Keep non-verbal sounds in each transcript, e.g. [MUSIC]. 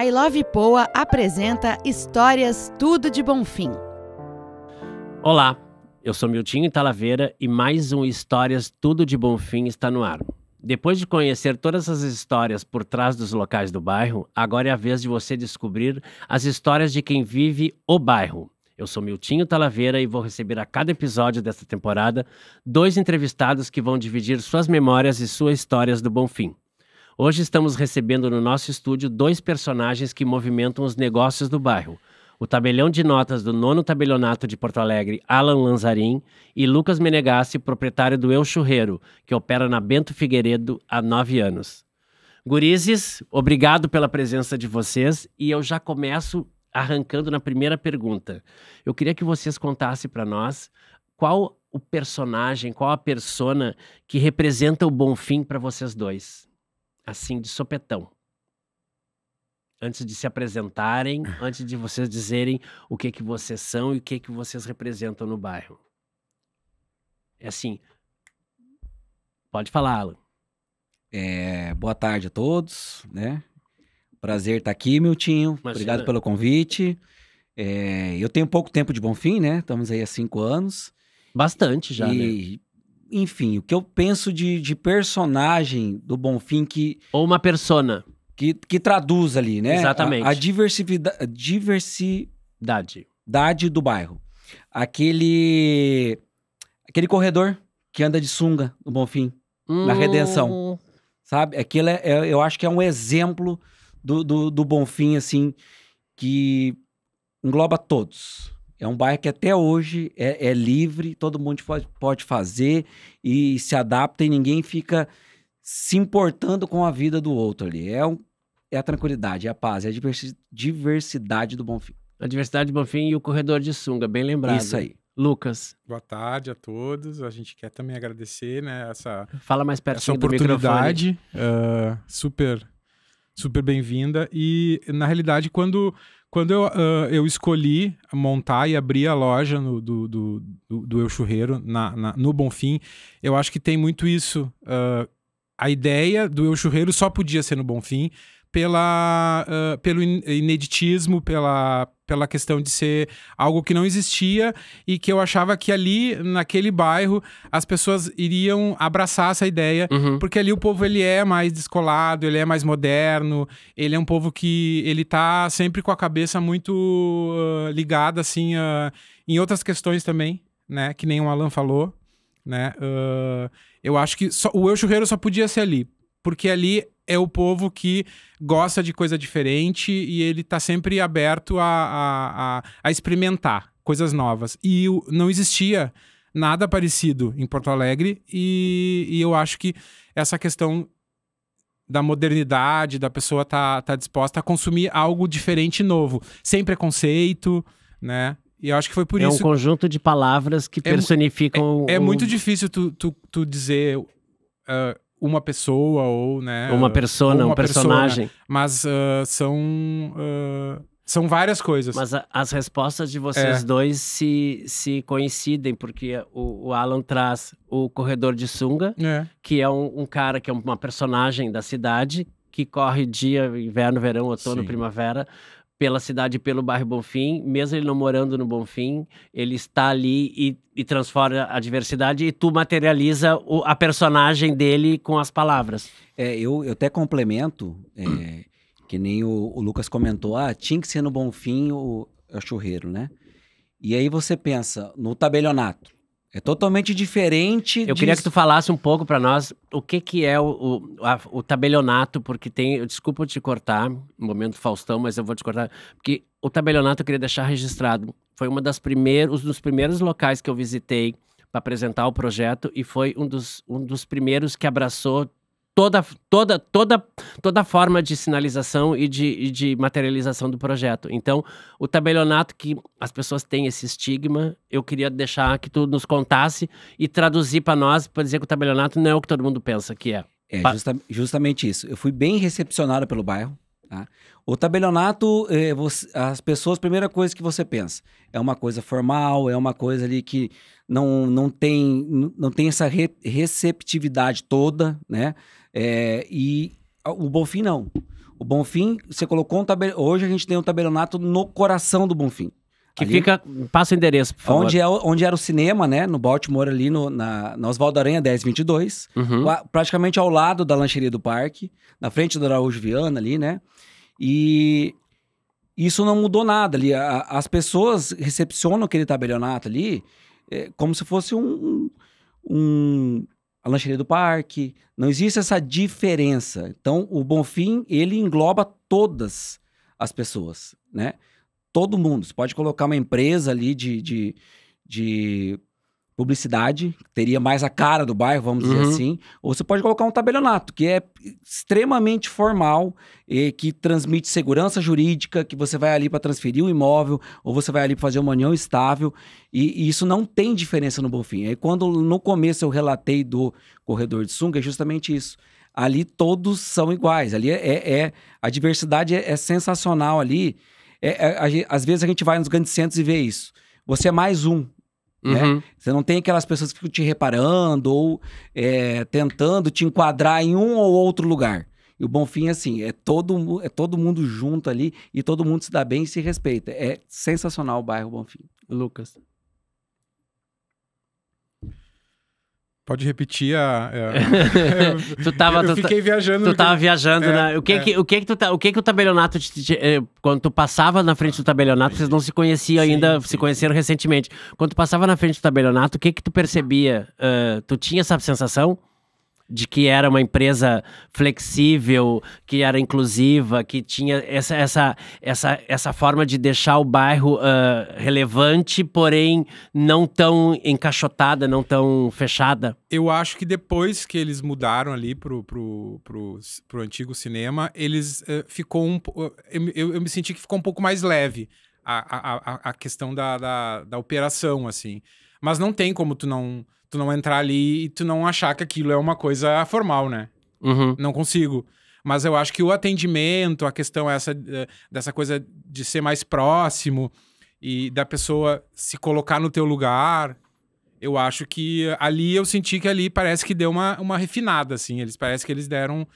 A I Love Poa apresenta Histórias Tudo de Bom Fim. Olá, eu sou Miltinho Talaveira e mais um Histórias Tudo de Bom Fim está no ar. Depois de conhecer todas as histórias por trás dos locais do bairro, agora é a vez de você descobrir as histórias de quem vive o bairro. Eu sou Miltinho Talaveira e vou receber a cada episódio desta temporada dois entrevistados que vão dividir suas memórias e suas histórias do Bom Fim. Hoje estamos recebendo no nosso estúdio dois personagens que movimentam os negócios do bairro. O tabelião de notas do nono tabelionato de Porto Alegre, Alan Lanzarin, e Lucas Menegassi, proprietário do Eu Churreiro, que opera na Bento Figueiredo há nove anos. Gurizes, obrigado pela presença de vocês e eu já começo arrancando na primeira pergunta. Eu queria que vocês contassem para nós qual o personagem, qual a persona que representa o Bom Fim para vocês dois assim, de sopetão. Antes de se apresentarem, [LAUGHS] antes de vocês dizerem o que que vocês são e o que que vocês representam no bairro. É assim. Pode falar, Alan. É, boa tarde a todos, né? Prazer estar tá aqui, Miltinho. Obrigado pelo convite. É, eu tenho pouco tempo de bom fim né? Estamos aí há cinco anos. Bastante já, e, né? enfim, o que eu penso de, de personagem do Bonfim que. Ou uma persona. Que, que traduz ali, né? Exatamente. A, a diversidade, diversidade Dade do bairro. Aquele. Aquele corredor que anda de sunga no Bonfim, hum. na Redenção. Sabe? Aquilo é, é, eu acho que é um exemplo do, do, do Bonfim, assim, que engloba todos. É um bairro que até hoje é, é livre, todo mundo pode, pode fazer e se adapta e ninguém fica se importando com a vida do outro ali. É, um, é a tranquilidade, é a paz, é a diversidade do Bonfim. A diversidade do Bonfim e o corredor de sunga, bem lembrado. Isso aí. Lucas. Boa tarde a todos. A gente quer também agradecer, né, essa Fala mais perto. essa oportunidade, uh, super super bem-vinda e na realidade quando quando eu, uh, eu escolhi montar e abrir a loja no, do, do, do, do Eu Churreiro na, na, no Bonfim, eu acho que tem muito isso. Uh, a ideia do Eu Churreiro só podia ser no Bonfim pela, uh, pelo ineditismo, pela pela questão de ser algo que não existia e que eu achava que ali, naquele bairro, as pessoas iriam abraçar essa ideia, uhum. porque ali o povo ele é mais descolado, ele é mais moderno, ele é um povo que ele tá sempre com a cabeça muito uh, ligada assim uh, em outras questões também, né, que nem o Alan falou, né? Uh, eu acho que só, o Eu Churreiro só podia ser ali, porque ali é o povo que gosta de coisa diferente e ele tá sempre aberto a, a, a, a experimentar coisas novas. E não existia nada parecido em Porto Alegre e, e eu acho que essa questão da modernidade, da pessoa tá, tá disposta a consumir algo diferente e novo, sem preconceito, né? E eu acho que foi por é isso. É um conjunto de palavras que é personificam. É, é, é o... muito difícil tu, tu, tu dizer. Uh, uma pessoa ou, né? Uma persona, uma um personagem. Persona, mas uh, são... Uh, são várias coisas. Mas a, as respostas de vocês é. dois se, se coincidem, porque o, o, Alan traz o corredor de sunga, é. que é um, um, cara que é uma personagem da cidade, que corre dia, inverno, verão, outono, Sim. primavera, pela cidade, pelo bairro Bonfim, mesmo ele não morando no Bonfim, ele está ali e, e transforma a diversidade e tu materializa o, a personagem dele com as palavras. É, eu, eu até complemento, é, [CLEARS THROAT] que nem o, o, Lucas comentou, ah, tinha que ser no Bonfim o, o churreiro, né? E aí você pensa no tabelionato. É totalmente diferente. Eu de... queria que tu falasse um pouco para nós o que que é o, o, a, o tabelionato, porque tem. Desculpa te cortar, momento Faustão, mas eu vou te cortar. Porque o tabelionato eu queria deixar registrado. Foi uma das primeiros, um dos primeiros locais que eu visitei para apresentar o projeto e foi um dos, um dos primeiros que abraçou toda, toda, toda, toda forma de sinalização e de, e de, materialização do projeto. Então, o tabelionato que as pessoas têm esse estigma, eu queria deixar que tu nos contasse e traduzir para nós, para dizer que o tabelionato não é o que todo mundo pensa que é. É justa, justamente isso. Eu fui bem recepcionado pelo bairro. Tá? O tabelionato, eh, você, as pessoas, primeira coisa que você pensa, é uma coisa formal, é uma coisa ali que não, não, tem, não tem essa re, receptividade toda, né? É, e o Bonfim não. O Bonfim, você colocou um tabelionato. Hoje a gente tem um tabelionato no coração do Bonfim. Que ali, fica. Passa o endereço, por favor. Onde, é, onde era o cinema, né? No Baltimore, ali no, na, na Oswaldo Aranha 1022. Uhum. Praticamente ao lado da lancheria do parque, na frente do Araújo Viana, ali, né? E isso não mudou nada ali. A, as pessoas recepcionam aquele tabelionato ali é, como se fosse um, um a lancheria do parque. Não existe essa diferença. Então, o Bonfim, ele engloba todas as pessoas, né? Todo mundo. Você pode colocar uma empresa ali de, de, de publicidade, teria mais a cara do bairro, vamos uhum. dizer assim. Ou você pode colocar um tabelionato, que é extremamente formal e que transmite segurança jurídica, que você vai ali para transferir o um imóvel, ou você vai ali para fazer uma união estável. E, e, isso não tem diferença no Bofim. Aí quando no começo eu relatei do corredor de sunga, é justamente isso. Ali todos são iguais. Ali é, é, é a diversidade é, é sensacional ali. É, é às vezes a gente vai nos grandes centros e vê isso. Você é mais um, né? Uhum. Né? Você não tem aquelas pessoas que ficam te reparando ou é, tentando te enquadrar em um ou outro lugar. E o Bonfim, assim, é todo, é todo mundo junto ali e todo mundo se dá bem e se respeita. É sensacional o bairro Bonfim. Lucas. Pode repetir a. É... [LAUGHS] tu tava, eu tu, fiquei tá- viajando. Tu estava viajando, é, né? O que é. que, o que, que tu tá, o que que o tabelionato te, te, te, eh, quando tu passava na frente do tabelionato, vocês não se conheciam ainda, sim, se conheceram sim. recentemente. Quando tu passava na frente do tabelionato, o que que tu percebia? Uh, tu tinha essa sensação? de que era uma empresa flexível, que era inclusiva, que tinha essa, essa, essa, essa forma de deixar o bairro uh, relevante, porém não tão encaixotada, não tão fechada? Eu acho que depois que eles mudaram ali pro, pro, pro, pro antigo cinema, eles uh, ficou um. Ah, eu, eu, eu me senti que ficou um pouco mais leve. A, a, a, questão da, da, da, operação, assim. Mas não tem como tu não, tu não entrar ali e tu não achar que aquilo é uma coisa formal, né? Uhum. Não consigo. Mas eu acho que o atendimento, a questão essa eh, dessa coisa de ser mais próximo e da pessoa se colocar no teu lugar, eu acho que ali eu senti que ali parece que deu uma, uma refinada, assim. Eles parece que eles deram.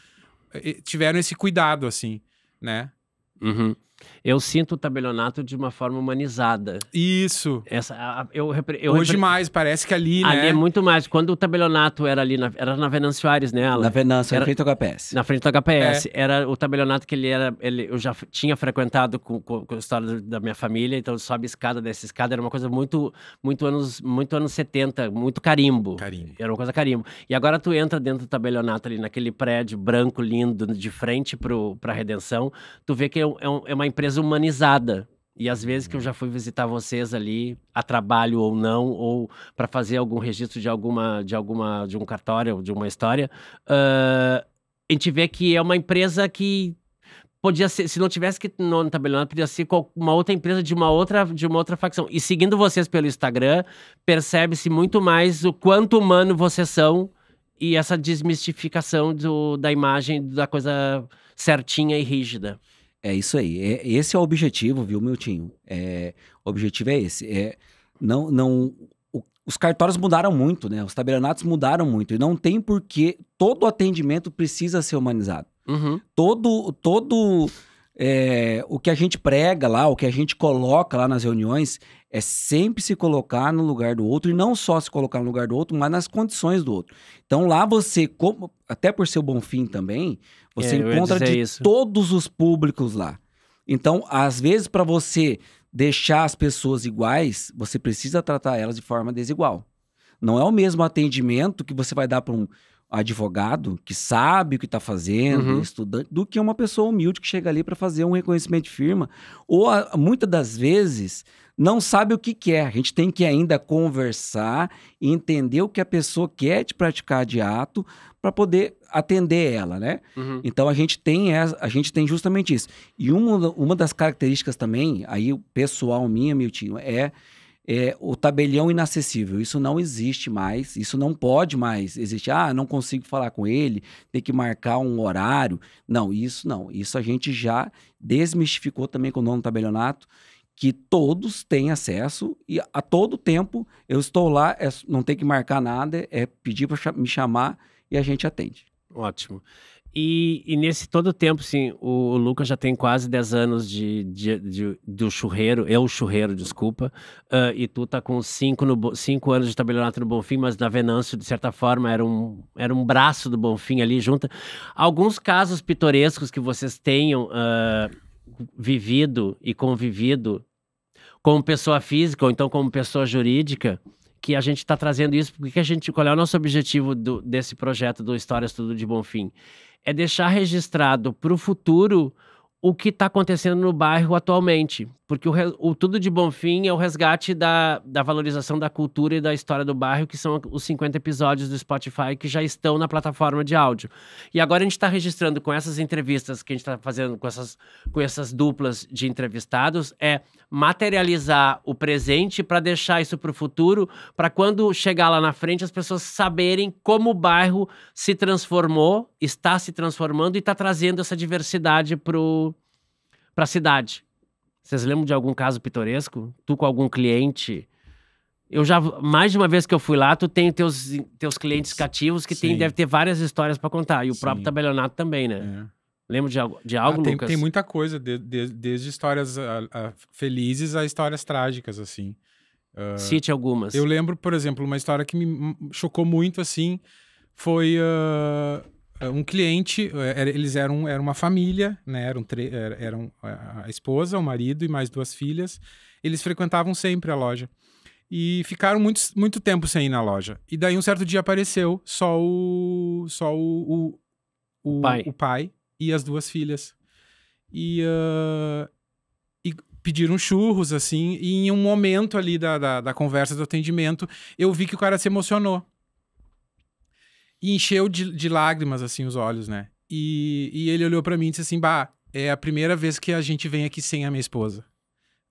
Eh, tiveram esse cuidado, assim, né? Uhum. Eu sinto o tabelionato de uma forma humanizada. Isso. Essa, eu, eu Hoje mais, parece que ali, ali né? é muito mais. Quando o tabelionato era ali, na, era na Venâncio Aires, né, Na Venâncio, na frente do HPS. Na frente do HPS. É. Era o tabelionato que ele era... Ele, eu já tinha frequentado com, com, com a história da minha família, então sobe escada, desce escada. Era uma coisa muito, muito, anos, muito anos 70, muito carimbo. Carimbo. Era uma coisa carimbo. E agora tu entra dentro do tabelionato ali, naquele prédio branco, lindo, de frente para a Redenção. Tu vê que é, um, é, é uma empresa humanizada. E às vezes que eu uhum. já fui visitar vocês ali, a trabalho ou não, ou para fazer algum registro de alguma, de alguma, de um cartório, de uma história, uh, a gente vê que é uma empresa que podia ser, se não tivesse que no tabelionato, podia ser uma outra empresa de uma outra, de uma outra facção. E seguindo vocês pelo Instagram, percebe-se muito mais o quanto humano vocês são e essa desmistificação do, da imagem da coisa certinha e rígida. É isso aí. É, esse é o objetivo, viu, Miltinho? É, o objetivo é esse. É, não, não, o, os cartórios mudaram muito, né? Os tabelionatos mudaram muito. E não tem porquê. Todo atendimento precisa ser humanizado. Uhum. Todo, todo é, o que a gente prega lá, o que a gente coloca lá nas reuniões, é sempre se colocar no lugar do outro, e não só se colocar no lugar do outro, mas nas condições do outro. Então lá você, como, até por ser o bom fim também, você é, encontra de isso. todos os públicos lá. Então, às vezes, para você deixar as pessoas iguais, você precisa tratar elas de forma desigual. Não é o mesmo atendimento que você vai dar para um advogado que sabe o que está fazendo, uhum. estudante, do que uma pessoa humilde que chega ali para fazer um reconhecimento de firma. Ou muitas das vezes não sabe o que quer. A gente tem que ainda conversar e entender o que a pessoa quer te praticar de ato para poder atender ela, né? Uhum. Então a gente tem essa, a gente tem justamente isso. E uma, uma das características também, aí pessoal minha, meu tio, é é, o tabelião inacessível. Isso não existe mais, isso não pode mais existir. Ah, não consigo falar com ele, tem que marcar um horário. Não, isso não. Isso a gente já desmistificou também com o nome do tabelionato, que todos têm acesso e a todo tempo eu estou lá, é, não tem que marcar nada, é pedir para me chamar e a gente atende. Ótimo. E, e, nesse todo tempo, sim, o, o, Lucas já tem quase 10 anos de, de, de do churreiro, eu churreiro, desculpa, uh, e tu tá com 5 cinco anos de tabelionato no Bonfim, mas na Venâncio, de certa forma, era um, era um braço do Bonfim ali junto. Alguns casos pitorescos que vocês tenham uh, vivido e convivido como pessoa física ou então como pessoa jurídica, que a gente está trazendo isso, porque a gente, qual é o nosso objetivo do, desse projeto do Histórias Tudo de Bonfim? é deixar registrado para o futuro o que está acontecendo no bairro atualmente. Porque o, o, Tudo de Bom Fim é o resgate da, da valorização da cultura e da história do bairro, que são os 50 episódios do Spotify que já estão na plataforma de áudio. E agora a gente está registrando com essas entrevistas que a gente está fazendo, com essas, com essas duplas de entrevistados, é materializar o presente para deixar isso para o futuro, para quando chegar lá na frente as pessoas saberem como o bairro se transformou, está se transformando e está trazendo essa diversidade para a cidade vocês lembram de algum caso pitoresco? Tu com algum cliente? Eu já mais de uma vez que eu fui lá, tu tem teus teus clientes cativos que Sim. tem deve ter várias histórias para contar e o Sim. próprio tabelionato também, né? É. Lembro de algo, de algo ah, tem, Lucas? Tem muita coisa, de, de, desde histórias a, ah, a ah, felizes a histórias trágicas, assim. Uh, Cite algumas. Eu lembro, por exemplo, uma história que me chocou muito, assim, foi... Uh, é, um cliente, é, eles eram, era uma família, né? Eram, é, eram a esposa, o marido e mais duas filhas. Eles frequentavam sempre a loja. E ficaram muito, muito tempo sem ir na loja. E daí, um certo dia, apareceu só o. Só o. O, o, pai. o pai. e as duas filhas. E, uh, e pediram churros, assim. E em um momento ali da, da, da conversa do atendimento, eu vi que o cara se emocionou. E encheu de, de lágrimas, assim, os olhos, né? E, e ele olhou para mim e disse assim: Bah, é a primeira vez que a gente vem aqui sem a minha esposa.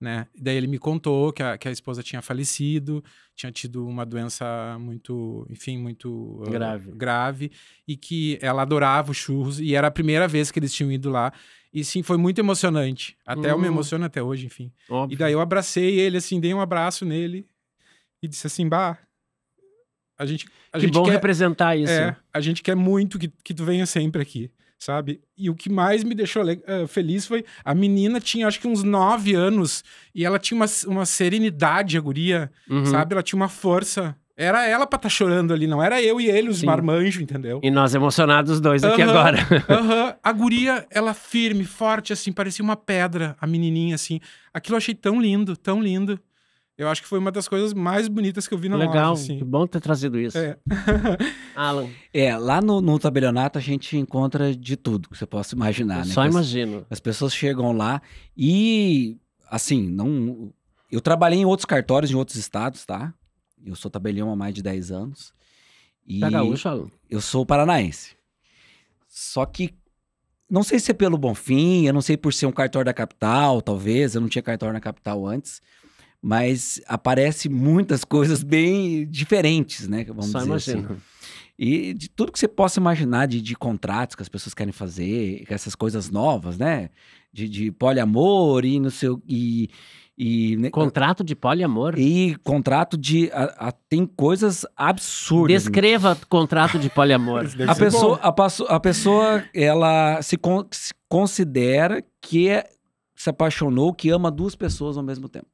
Né? Daí ele me contou que a, que a esposa tinha falecido, tinha tido uma doença muito, enfim, muito ah, grave. Uh, grave, e que ela adorava os churros, e era a primeira vez que eles tinham ido lá. E sim, foi muito emocionante. Até uhum. eu me uhum. emociono até hoje, enfim. Óbvio. E daí eu abracei ele, assim, dei um abraço nele e disse assim: Bah, a gente. A que gente bom quer, representar é, isso. É, a gente quer muito que, que tu venha sempre aqui, sabe? E o que mais me deixou uh, feliz foi a menina tinha acho que uns nove anos e ela tinha uma, uma serenidade, a guria, uhum. sabe? Ela tinha uma força. Era ela pra estar tá chorando ali, não era eu e ele, os Sim. marmanjos, entendeu? E nós emocionados dois uhum, aqui agora. uhum. [LAUGHS] A guria, ela firme, forte, assim, parecia uma pedra, a menininha, assim. Aquilo eu achei tão lindo, tão lindo. Eu acho que foi uma das coisas mais bonitas que eu vi na Legal, loja. Legal, assim. que bom ter trazido isso. É. [LAUGHS] Alan. É, lá no, no, tabelionato a gente encontra de tudo que você possa imaginar, eu né? Só imagino. As, as, pessoas chegam lá e, assim, não... Eu trabalhei em outros cartórios, em outros estados, tá? Eu sou tabelião há mais de 10 anos. E tá gaúcho, Alan? Eu sou paranaense. Só que, não sei se é pelo Bonfim, eu não sei por ser um cartório da capital, talvez. Eu não tinha cartório na capital antes mas aparece muitas coisas bem diferentes, né? Vamos Só dizer assim. imagino. assim. E de tudo que você possa imaginar de, de, contratos que as pessoas querem fazer, essas coisas novas, né? De, de poliamor e no seu. E, e, né? contrato de poliamor? E contrato de. A, a, tem coisas absurdas. Descreva né? contrato de poliamor. [LAUGHS] a, pessoa, a, a, pessoa, ela se, con, se considera que é, se apaixonou, que ama duas pessoas ao mesmo tempo.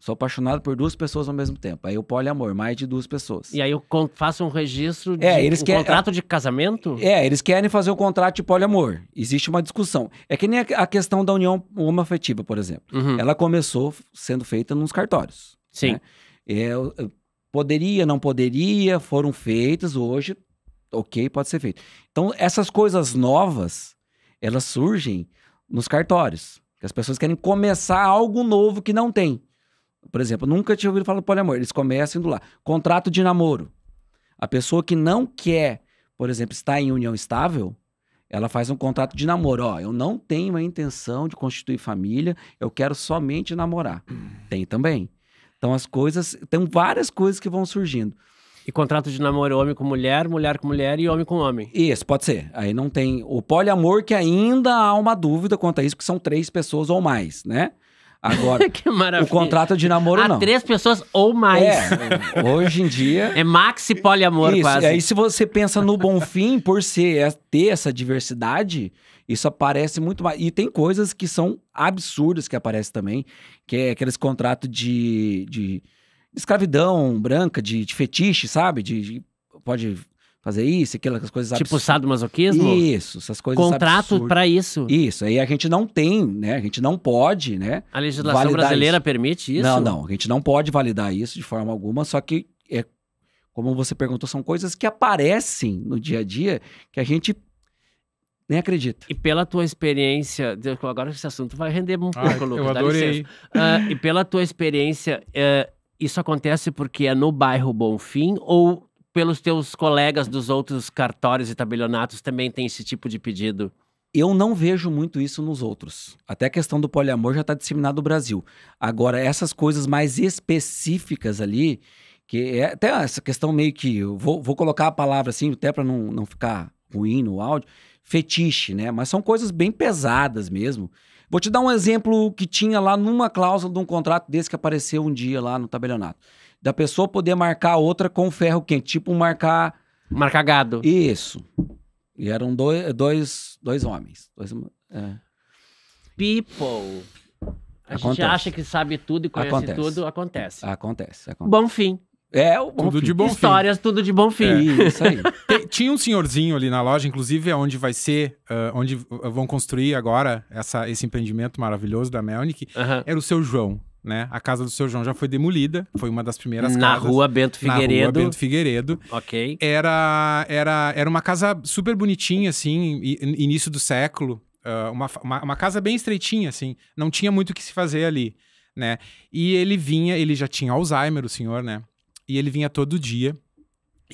Sou apaixonado por duas pessoas ao mesmo tempo. Aí o poliamor, mais de duas pessoas. E aí eu faço um registro é, de é, eles um quer... É, contrato de casamento? É, eles querem fazer um contrato de poliamor. Existe uma discussão. É que nem a questão da união homoafetiva, por exemplo. Uhum. Ela começou sendo feita nos cartórios. Sim. Né? É, poderia, não poderia, foram feitas hoje, ok, pode ser feito. Então, essas coisas novas, elas surgem nos cartórios. As pessoas querem começar algo novo que não tem. Por exemplo, nunca tinha ouvido falar do poliamor. Eles começam indo lá. Contrato de namoro. A pessoa que não quer, por exemplo, estar em união estável, ela faz um contrato de namoro. Ó, eu não tenho a intenção de constituir família, eu quero somente namorar. Tem também. Então as coisas, tem várias coisas que vão surgindo. E contrato de namoro homem com mulher, mulher com mulher e homem com homem. Isso, pode ser. Aí não tem o poliamor que ainda há uma dúvida quanto a isso, que são três pessoas ou mais, né? Agora, [LAUGHS] que maravilha. o contrato é de namoro Há não. três pessoas ou mais. É, hoje em dia... É maxi poliamor isso, quase. Aí se você pensa no bom fim, por ser, é ter essa diversidade, isso aparece muito mais. E tem coisas que são absurdas que aparecem também, que é aqueles contratos de, de escravidão branca, de, de fetiche, sabe? De, de, pode fazer isso, aquelas coisas Tipo absurdas. sadomasoquismo? Isso, essas coisas Contrato para isso. Isso, aí a gente não tem, né? A gente não pode, né? A legislação brasileira isso. permite isso? Não, não, a gente não pode validar isso de forma alguma, só que é como você perguntou, são coisas que aparecem no dia a dia que a gente nem acredita. E pela tua experiência, agora esse assunto vai render um pouco, Lucas. Eu adorei. Uh, e pela tua experiência, uh, isso acontece porque é no bairro Bonfim ou pelos teus colegas dos outros cartórios e tabelionatos também tem esse tipo de pedido? Eu não vejo muito isso nos outros. Até a questão do poliamor já está disseminada no Brasil. Agora, essas coisas mais específicas ali, que é até essa questão meio que. Vou, vou colocar a palavra assim, até para não, não ficar ruim no áudio, fetiche, né? Mas são coisas bem pesadas mesmo. Vou te dar um exemplo que tinha lá numa cláusula de um contrato desse que apareceu um dia lá no tabelionato da pessoa poder marcar outra com ferro quente, tipo marcar. Marcar gado. Isso. E eram dois, dois, dois homens. Dois, hum, é. People. A acontece. gente acha que sabe tudo e conhece acontece. tudo, acontece. Acontece, acontece. Bom fim. É, o bom tudo fim. de bom Histórias, fim. tudo de bom fim. É. Isso aí. [LAUGHS] tinha um senhorzinho ali na loja, inclusive é onde vai ser, uh, onde vão construir agora essa, esse empreendimento maravilhoso da Melnick. Era o seu João né? A casa do seu João já foi demolida, foi uma das primeiras na casas. Rua Bento Figueiredo. Na rua Bento Figueiredo. Ok. Era, era, era uma casa super bonitinha, assim, início do século. Uh, uma, uma, uma, casa bem estreitinha, assim. Não tinha muito o que se fazer ali, né? E ele vinha, ele já tinha Alzheimer, o senhor, né? E ele vinha todo dia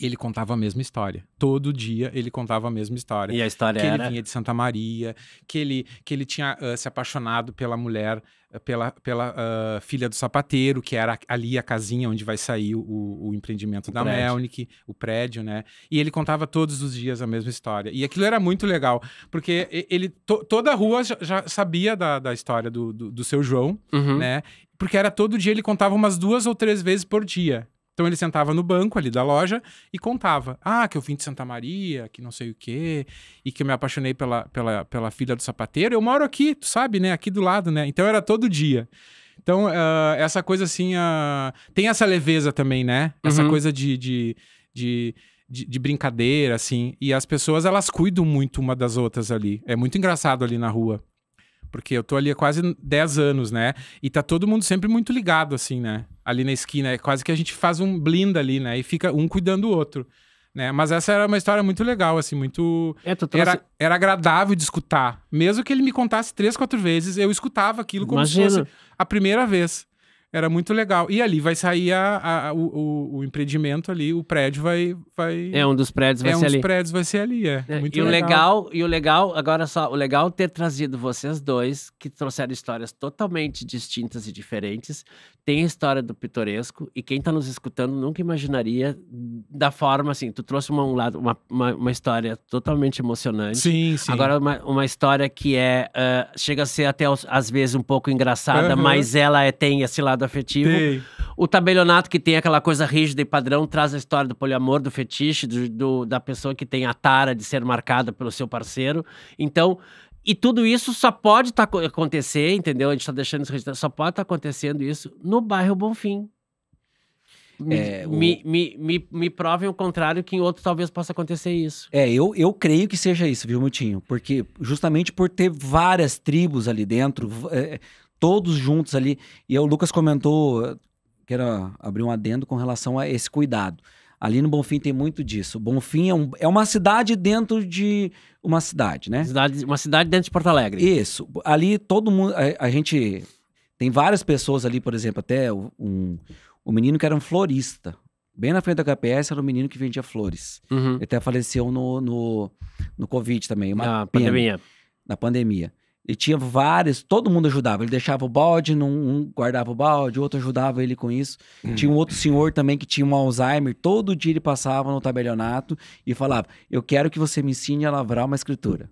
ele contava a mesma história. Todo dia ele contava a mesma história. E a história que era? Que ele vinha de Santa Maria, que ele, que ele tinha uh, se apaixonado pela mulher, eh, pela, pela uh, filha do sapateiro, que era ali a casinha onde vai sair o, o empreendimento o da prédio. Melnick, o prédio, né? E ele contava todos os dias a mesma história. E aquilo era muito legal, porque ele to, toda a rua já, sabia da, da história do, do, do seu João, uhum. né? Porque era todo dia, ele contava umas duas ou três vezes por dia. Então ele sentava no banco ali da loja e contava: "Ah, que eu vim de Santa Maria, que não sei o quê, e que eu me apaixonei pela, pela, pela filha do sapateiro. Eu moro aqui, tu sabe, né? Aqui do lado, né? Então era todo dia. Então, uh, essa coisa assim, uh, tem essa leveza também, né? Essa uhum. coisa de, de, de de, de, brincadeira, assim. E as pessoas, elas cuidam muito uma das outras ali. É muito engraçado ali na rua. Porque eu tô ali há quase 10 anos, né? E tá todo mundo sempre muito ligado, assim, né? Ali na esquina. É quase que a gente faz um blind ali, né? E fica um cuidando do outro. Né? Mas essa era uma história muito legal, assim, muito. É, trouxe... era, era agradável de escutar. Mesmo que ele me contasse três, quatro vezes, eu escutava aquilo como Imagina. se fosse a primeira vez. Era muito legal. E ali vai sair a, a, o, o empreendimento ali, o prédio vai. vai... É, um dos prédios vai é, ser um ali. Um dos prédios vai ser ali, é. é muito e legal. O legal. E o legal, agora só, o legal é ter trazido vocês dois, que trouxeram histórias totalmente distintas e diferentes, tem história do pitoresco e quem está nos escutando nunca imaginaria da forma assim. Tu trouxe uma, um lado, uma, uma, uma, história totalmente emocionante. Sim, sim. Agora, uma, uma história que é. Uh, chega a ser até às vezes um pouco engraçada, uhum. mas ela é, tem esse lado afetivo. Tem. O tabelionato, que tem aquela coisa rígida e padrão, traz a história do poliamor, do fetiche, do, do da pessoa que tem a tara de ser marcada pelo seu parceiro. Então. E tudo isso só pode tá acontecer, entendeu? A gente está deixando isso registrado, só pode estar tá acontecendo isso no bairro Bonfim. Me, é, o... me, me, me, me, provem o contrário que em outro talvez possa acontecer isso. É, eu, eu creio que seja isso, viu, Mutinho? Porque justamente por ter várias tribos ali dentro, é, é, todos juntos ali, e o Lucas comentou, eh, quero abrir um adendo com relação a esse cuidado. Ali no Bonfim tem muito disso. Bonfim é, um, é uma cidade dentro de uma cidade, né? Cidade, uma cidade dentro de Porto Alegre. Isso. Ali todo mundo. A, a gente. Tem várias pessoas ali, por exemplo, até um, um menino que era um florista. Bem na frente da KPS era um menino que vendia flores. Uhum. Ele até faleceu no, no, no Covid também. Uma na pena, pandemia. Na pandemia. E tinha vários, todo mundo ajudava. Ele deixava o balde, num, um guardava o balde, outro ajudava ele com isso. Hum. Tinha um outro senhor também que tinha um Alzheimer, todo dia ele passava no tabelionato e falava: Eu quero que você me ensine a lavrar uma escritura.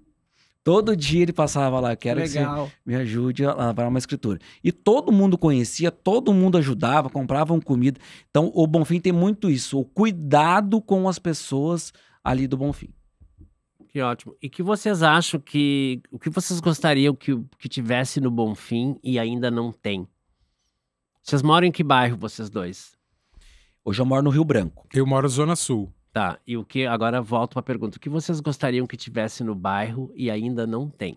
Todo dia ele passava lá, quero Legal. que você me ajude a lavrar uma escritura. E todo mundo conhecia, todo mundo ajudava, compravam comida. Então, o Bonfim tem muito isso, o cuidado com as pessoas ali do Bonfim. Que ótimo. E que vocês acham que. O que vocês gostariam que, que tivesse no Bonfim e ainda não tem? Vocês moram em que bairro, vocês dois? Hoje eu moro no Rio Branco. Eu moro Zona Sul. Tá, e o que. Agora volto para a pergunta. O que vocês gostariam que tivesse no bairro e ainda não tem?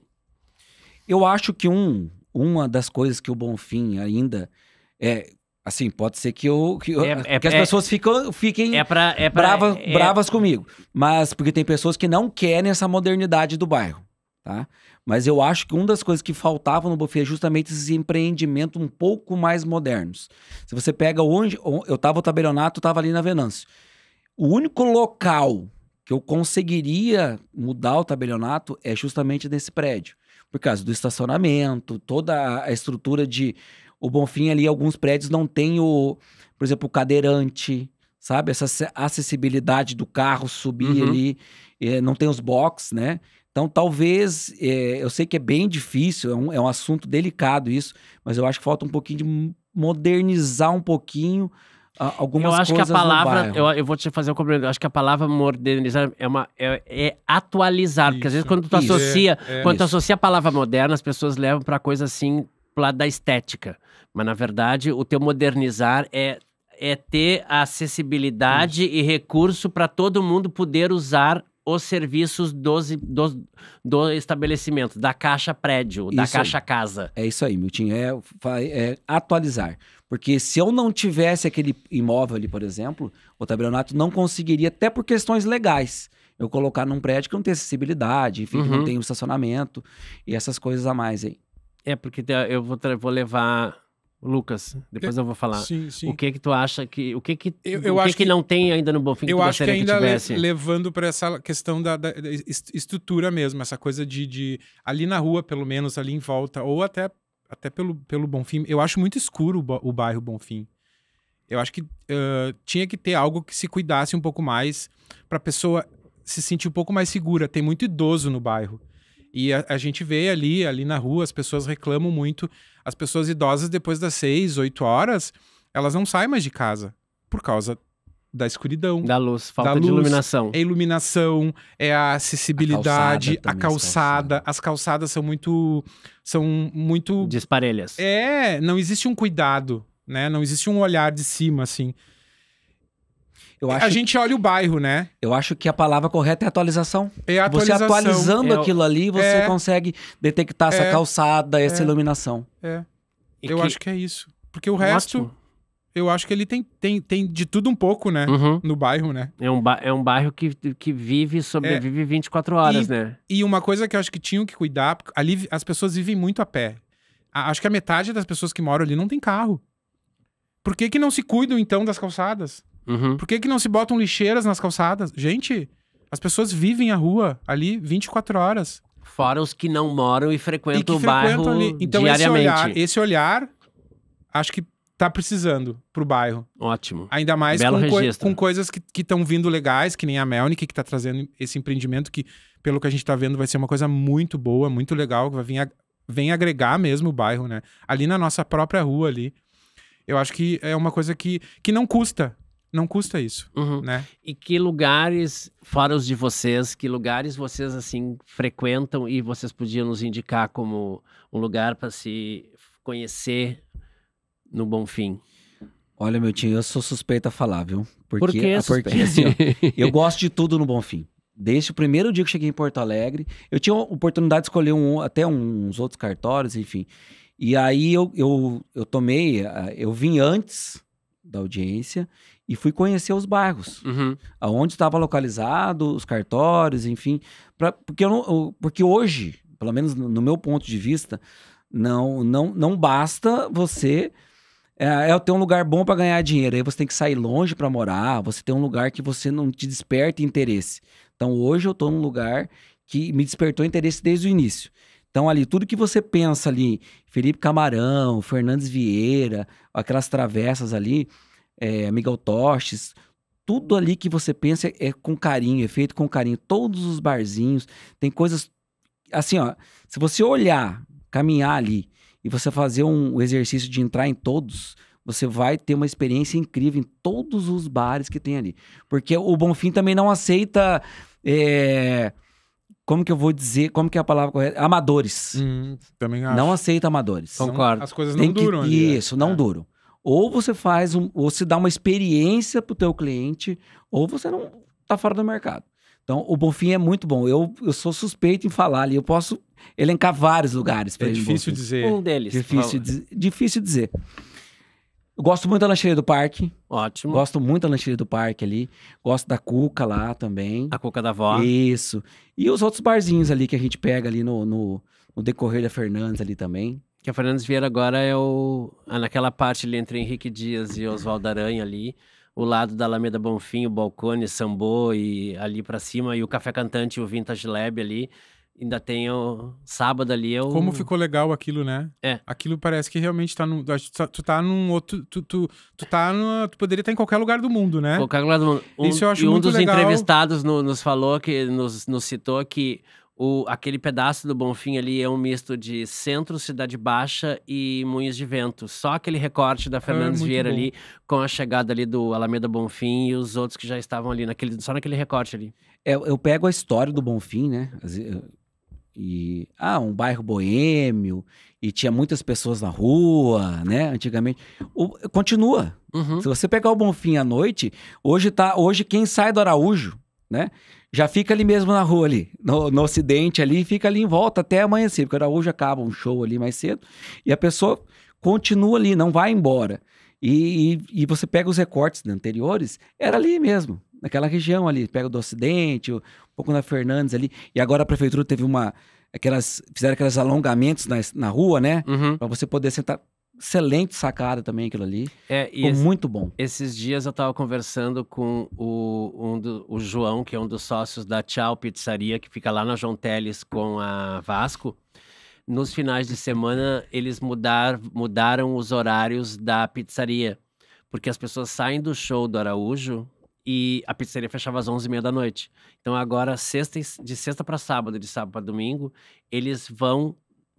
Eu acho que um, uma das coisas que o Bonfim ainda. É, Assim, pode ser que, eu, que, eu, é, ah, é que as é. pessoas é fiquem pra, é pra, bravas, bravas comigo. Mas porque tem pessoas que não querem essa modernidade do bairro. Tá? Mas eu acho que uma das coisas que faltavam no buffet é justamente esses empreendimentos um pouco mais modernos. Se você pega onde eu tava o tabelionato, tava ali na Venâncio. O único local que eu conseguiria mudar o tabelionato é justamente nesse prédio. Por causa do estacionamento, toda a estrutura de o Bonfim ali, alguns prédios não tem o, por exemplo, o cadeirante, sabe? Essa acessibilidade do carro subir uhum. ali, é, não tem os box, né? Então, talvez, é, eu sei que é bem difícil, é um, é um assunto delicado isso, mas eu acho que falta um pouquinho de modernizar um pouquinho algumas eu acho que a palavra eu, eu, vou te fazer um comentário eu acho que a palavra modernizar é uma é, é atualizar isso, porque às vezes quando tu isso, associa é, é, quando tu associa a palavra moderna as pessoas levam para coisa assim pro lado da estética mas, na verdade, o teu modernizar é, é ter acessibilidade Isso. e recurso para todo mundo poder usar os serviços dos, dos, do estabelecimento, da caixa prédio, da isso caixa aí. casa. É isso aí, Miltinho. É, é, atualizar. Porque se eu não tivesse aquele imóvel ali, por exemplo, o tabelionato não conseguiria, até por questões legais, eu colocar num prédio que não tem acessibilidade, enfim, uhum. que não uhum. tem um estacionamento e essas coisas a mais aí. É, porque eu vou, vou levar Lucas, depois é, eu vou falar. Sim, sim. O que é que tu acha que o que é que eu, eu o que acho que, que, não tem ainda no Bonfim que eu acho que ainda que levando para essa questão da, da, estrutura mesmo, essa coisa de, de ali na rua pelo menos ali em volta ou até até pelo pelo Bonfim. Eu acho muito escuro o, o bairro Bonfim. Eu acho que uh, tinha que ter algo que se cuidasse um pouco mais para a pessoa se sentir um pouco mais segura. Tem muito idoso no bairro. E a, a, gente vê ali, ali na rua, as pessoas reclamam muito. As pessoas idosas, depois das seis, oito horas, elas não saem mais de casa por causa da escuridão. Da luz, falta da luz, de iluminação. É iluminação, é a acessibilidade, a calçada, a calçada. calçada. As calçadas são muito. são muito. Desparelhas. É, não existe um cuidado, né? Não existe um olhar de cima, assim. Eu acho, a gente olha o bairro, né? Eu acho que a palavra correta é atualização. É atualização. Você atualizando é, aquilo ali, você é, consegue detectar essa é. calçada, essa é. iluminação. É. E eu que... acho que é isso. Porque o resto, eu acho que ele tem, tem, tem de tudo um pouco, né? Uhum. No bairro, né? É um, ba é um bairro que, que vive, sobrevive é. 24 horas, e, né? E uma coisa que eu acho que tinham que cuidar, ali as pessoas vivem muito a pé. acho que a metade das pessoas que moram ali não tem carro. Por que, que não se cuidam, então, das calçadas? Uhum. Por que, que não se botam lixeiras nas calçadas? Gente, as pessoas vivem a rua ali 24 horas. Fora os que não moram e frequentam e que o frequentam bairro ali. Então, diariamente. Esse olhar, esse olhar, acho que tá precisando pro bairro. Ótimo. Ainda mais Belo com, com coisas que estão vindo legais, que nem a Melnick, que tá trazendo esse empreendimento que, pelo que a gente tá vendo, vai ser uma coisa muito boa, muito legal, que vai vir a, vem agregar mesmo o bairro, né? Ali na nossa própria rua ali. Eu acho que é uma coisa que, que não custa não custa isso, uhum. né? E que lugares, fora os de vocês, que lugares vocês assim frequentam e vocês podiam nos indicar como um lugar para se conhecer no Bom Fim? Olha, meu tio, eu sou suspeito a falar, viu? Porque, Por que suspeito? porque assim, ó, [LAUGHS] eu gosto de tudo no Bom Fim. Desde o primeiro dia que cheguei em Porto Alegre, eu tinha a oportunidade de escolher um, até uns outros cartórios, enfim. E aí eu, eu, eu tomei, ah, eu vim antes da audiência e fui conhecer os bairros, uhum. aonde estava localizado, os cartórios, enfim, pra, porque, eu não, porque hoje, pelo menos no meu ponto de vista, não não não basta você é, é ter um lugar bom para ganhar dinheiro, aí você tem que sair longe para morar, você tem um lugar que você não te desperta interesse. Então hoje eu estou num lugar que me despertou interesse desde o início. Então, ali, tudo que você pensa ali, Felipe Camarão, Fernandes Vieira, aquelas travessas ali, é, Miguel tudo ali que você pensa é com carinho, é feito com carinho. Todos os barzinhos, tem coisas. Assim, ó, se você olhar, caminhar ali e você fazer um, exercício de entrar em todos, você vai ter uma experiência incrível em todos os bares que tem ali. Porque o Bonfim também não aceita. É... Como que eu vou dizer? Como que é a palavra correta? Amadores. Hum, também acho. Não aceita amadores. Concordo. As coisas não tem duram. Que... Ali, é. isso, é. não duram. Ou você faz um, ou se dá uma experiência para o teu cliente, ou você não está fora do mercado. Então, o Bonfim é muito bom. Eu, eu sou suspeito em falar ali. Eu posso elencar vários lugares para É difícil dizer. Um deles. Difícil, diz, difícil dizer. Eu gosto muito da lancheria do parque. Ótimo. Gosto muito da lancheria do parque ali. Gosto da Cuca lá também. A Cuca da Vó. Isso. E os outros barzinhos ali que a gente pega ali no, no, no decorrer da Fernandes ali também. Que a Fernandes Vieira agora é o. naquela parte ali entre Henrique Dias e Oswaldo Aranha ali. O lado da Alameda Bonfim, o Balcone, Sambô e ali para cima. E o Café Cantante o Vintage Lab ali. Ainda tem o sábado ali. Eu... É Como ficou legal aquilo, né? É. Aquilo parece que realmente tá num. Tu tá num outro. Tu, tu, tu tá Tu poderia estar em qualquer lugar do mundo, né? Qualquer lugar do mundo. Um, Isso eu acho e um muito dos legal. entrevistados no, nos falou que. Nos, nos citou que o, aquele pedaço do Bonfim ali é um misto de centro, Cidade Baixa e Moinhos de Vento. Só aquele recorte da ah, Fernandes é, Vieira bom. ali, com a chegada ali do Alameda Bonfim e os outros que já estavam ali, naquele, só naquele recorte ali. eu é, eu pego a história do Bonfim, né? E, ah, um bairro boêmio, e tinha muitas pessoas na rua, né? Antigamente. O, continua. Uhum. Se você pegar o Bonfim à noite, hoje tá, hoje quem sai do Araújo né? Já fica ali mesmo na rua ali, no, no ocidente ali, fica ali em volta até amanhecer, porque o Araújo acaba um show ali mais cedo e a pessoa continua ali, não vai embora. E, e, e você pega os recortes anteriores, era ali mesmo, naquela região ali, pega o do ocidente, um pouco na Fernandes ali, e agora a prefeitura teve uma aquelas fizeram aqueles alongamentos na, na rua, né? Uhum. Para você poder sentar excelente sacada também aquilo ali. É, Ficou esse, muito bom. Esses dias eu estava conversando com o, um do, o João, que é um dos sócios da Tchau Pizzaria, que fica lá na João Teles com a Vasco. Nos finais de semana, eles mudar, mudaram os horários da pizzaria. Porque as pessoas saem do show do Araújo e a pizzaria fechava às 11h30 da noite. Então agora, sexta, de sexta para sábado, de sábado para domingo, eles vão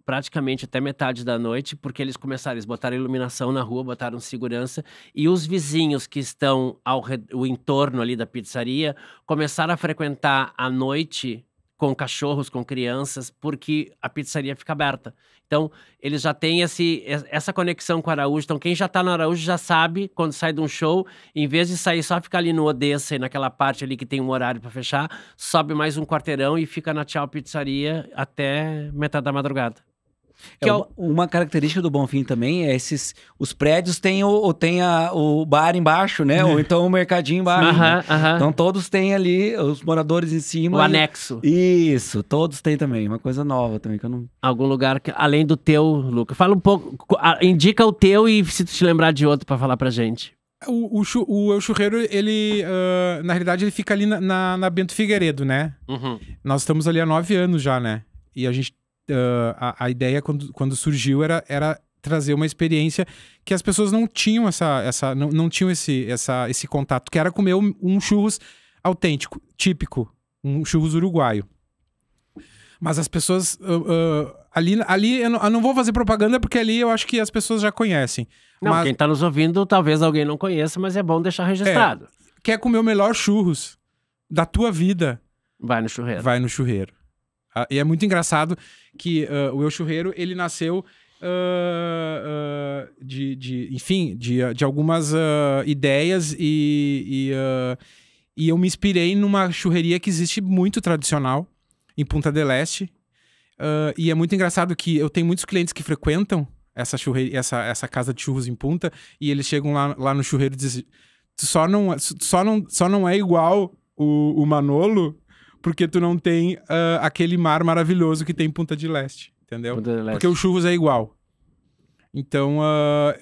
praticamente até metade da noite, porque eles começaram, eles botaram iluminação na rua, botaram segurança, e os vizinhos que estão ao o entorno ali da pizzaria começaram a frequentar à noite com cachorros, com crianças, porque a pizzaria fica aberta. Então, eles já têm esse, essa conexão com o Araújo. Então, quem já está no Araújo já sabe, quando sai de um show, em vez de sair só ficar ali no Odessa, e naquela parte ali que tem um horário para fechar, sobe mais um quarteirão e fica na Tchau Pizzaria até metade da madrugada. É que é, o... Uma característica do Bonfim também é esses. Os prédios têm o, tem a, o bar embaixo, né? Ou é. então o mercadinho embaixo. né? Então todos têm ali, os moradores em cima. O e... anexo. Isso, todos têm também. Uma coisa nova também que eu não. Algum lugar que, além do teu, Luca. Fala um pouco. Indica o teu e se tu te lembrar de outro para falar pra gente. O, o, o Churreiro, ele, uh, na realidade, ele fica ali na, na, na Bento Figueiredo, né? Uhum. Nós estamos ali há nove anos já, né? E a gente uh, a, a, ideia quando, quando surgiu era, era trazer uma experiência que as pessoas não tinham essa, essa não, não tinham esse, essa, esse contato, que era comer um, um churros autêntico, típico, um churros uruguaio. Mas as pessoas. Uh, uh, ali ali eu não, eu, não, vou fazer propaganda porque ali eu acho que as pessoas já conhecem. Não, mas... quem está nos ouvindo, talvez alguém não conheça, mas é bom deixar registrado. É, quer comer o melhor churros da tua vida? Vai no churreiro. Vai no churreiro. E é muito engraçado que uh, o Eu Churreiro, ele nasceu uh, uh, de, de, enfim, de, de algumas ideias e, e, e eu me inspirei numa churreria que existe muito tradicional em Punta del Este. e é muito engraçado que eu tenho muitos clientes que frequentam essa, churreira, essa, essa casa de churros em Punta e eles chegam lá, lá no churreiro e dizem só não, é, só, não, só não é igual o, o Manolo porque tu não tem uh, aquele mar maravilhoso que tem em Punta de Leste, entendeu? Punta de Leste. Porque o churros é igual. Então, uh,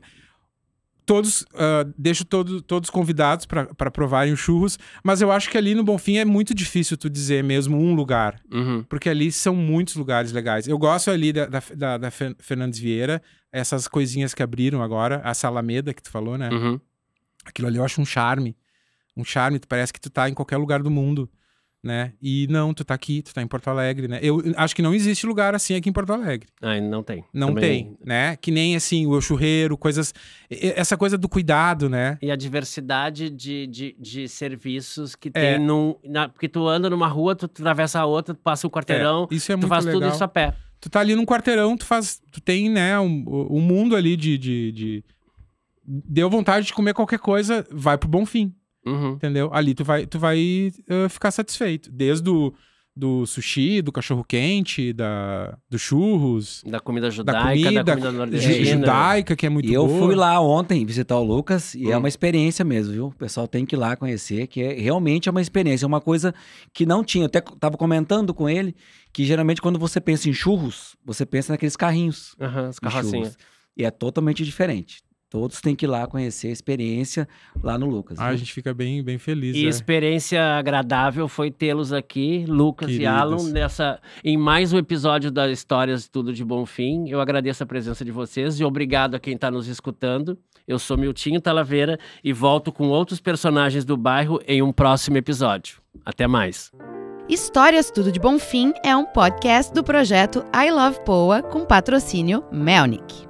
todos, uh, deixo todo, todos convidados para provarem o churros, mas eu acho que ali no Bonfim é muito difícil tu dizer mesmo um lugar, uhum. porque ali são muitos lugares legais. Eu gosto ali da, da, da, da Fernandes Vieira, essas coisinhas que abriram agora, a Salameda que tu falou, né? Uhum. Aquilo ali eu acho um charme. Um charme, parece que tu tá em qualquer lugar do mundo né? E não, tu tá aqui, tu tá em Porto Alegre, né? Eu acho que não existe lugar assim aqui em Porto Alegre. Ah, não tem. Não Também... tem, né? Que nem assim, o churreiro, coisas. Essa coisa do cuidado, né? E a diversidade de, de, de serviços que é. tem num. Na, porque tu anda numa rua, tu atravessa a outra, tu passa um é, quarteirão, é. Isso é tu muito faz legal. tudo isso a pé. Tu tá ali num quarteirão, tu faz. Tu tem, né, um, um mundo ali de, de, de. Deu vontade de comer qualquer coisa, vai pro bom fim. Uhum. Entendeu? Ali tu vai, tu vai uh, ficar satisfeito. Desde o do sushi, do cachorro quente, da, do churros. Da comida judaica, da comida, da comida nordestina. Judaica, que é muito e boa. eu fui lá ontem visitar o Lucas e hum. é uhum. uma experiência mesmo, viu? O pessoal tem que ir lá conhecer, que é realmente é uma experiência. É uma coisa que não tinha. Eu até tava comentando com ele que geralmente quando você pensa em churros, você pensa naqueles carrinhos. uhum, os carrocinhos. E é totalmente diferente. Todos têm que ir lá conhecer a experiência lá no Lucas. Ah, né? a gente fica bem, bem feliz. E é. experiência agradável foi tê-los aqui, Lucas Queridos. e Alan, nessa, em mais um episódio das Histórias Tudo de Bom Fim. Eu agradeço a presença de vocês e obrigado a quem está nos escutando. Eu sou Miltinho Talaveira e volto com outros personagens do bairro em um próximo episódio. Até mais. Histórias Tudo de Bom Fim é um podcast do projeto I Love Poa com patrocínio Melnick.